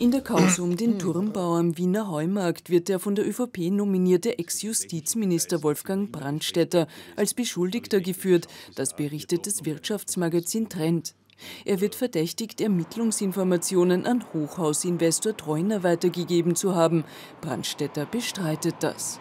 In der Causa um den hm. Turmbau am Wiener Heumarkt wird der von der ÖVP nominierte Ex-Justizminister Wolfgang Brandstätter als Beschuldigter geführt, das berichtet das Wirtschaftsmagazin Trend. Er wird verdächtigt, Ermittlungsinformationen an Hochhausinvestor Treuner weitergegeben zu haben. Brandstätter bestreitet das.